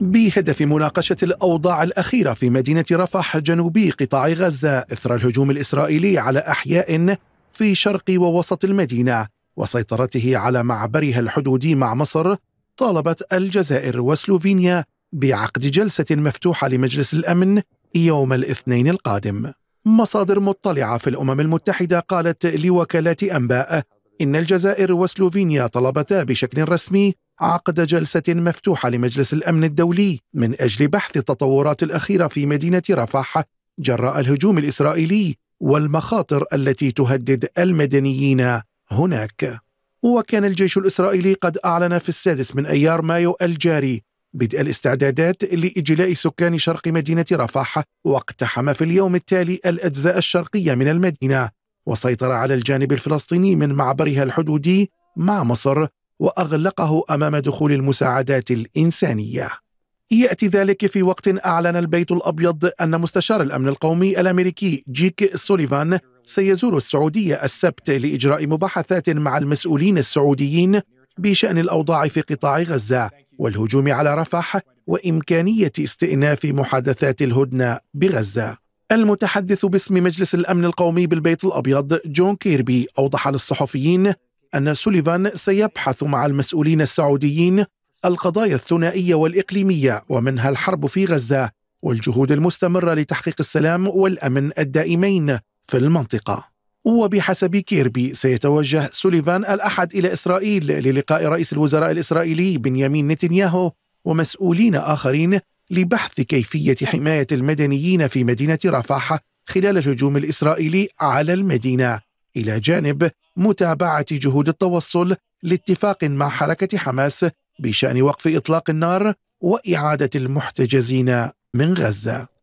بهدف مناقشة الأوضاع الأخيرة في مدينة رفح جنوبي قطاع غزة إثر الهجوم الإسرائيلي على أحياء في شرق ووسط المدينة وسيطرته على معبرها الحدودي مع مصر طالبت الجزائر وسلوفينيا بعقد جلسة مفتوحة لمجلس الأمن يوم الاثنين القادم. مصادر مطلعة في الأمم المتحدة قالت لوكالات أنباء إن الجزائر وسلوفينيا طلبتا بشكل رسمي عقد جلسة مفتوحة لمجلس الأمن الدولي من أجل بحث التطورات الأخيرة في مدينة رفح جراء الهجوم الإسرائيلي والمخاطر التي تهدد المدنيين هناك. وكان الجيش الإسرائيلي قد أعلن في السادس من أيار مايو الجاري بدء الاستعدادات لإجلاء سكان شرق مدينة رفح واقتحم في اليوم التالي الأجزاء الشرقية من المدينة وسيطر على الجانب الفلسطيني من معبرها الحدودي مع مصر واغلقه امام دخول المساعدات الانسانيه ياتي ذلك في وقت اعلن البيت الابيض ان مستشار الامن القومي الامريكي جيك سوليفان سيزور السعوديه السبت لاجراء مباحثات مع المسؤولين السعوديين بشان الاوضاع في قطاع غزه والهجوم على رفح وامكانيه استئناف محادثات الهدنه بغزه المتحدث باسم مجلس الامن القومي بالبيت الابيض جون كيربي اوضح للصحفيين أن سوليفان سيبحث مع المسؤولين السعوديين القضايا الثنائية والإقليمية ومنها الحرب في غزة والجهود المستمرة لتحقيق السلام والأمن الدائمين في المنطقة وبحسب كيربي سيتوجه سوليفان الأحد إلى إسرائيل للقاء رئيس الوزراء الإسرائيلي بنيامين نتنياهو ومسؤولين آخرين لبحث كيفية حماية المدنيين في مدينة رفح خلال الهجوم الإسرائيلي على المدينة إلى جانب متابعة جهود التوصل لاتفاق مع حركة حماس بشأن وقف إطلاق النار وإعادة المحتجزين من غزة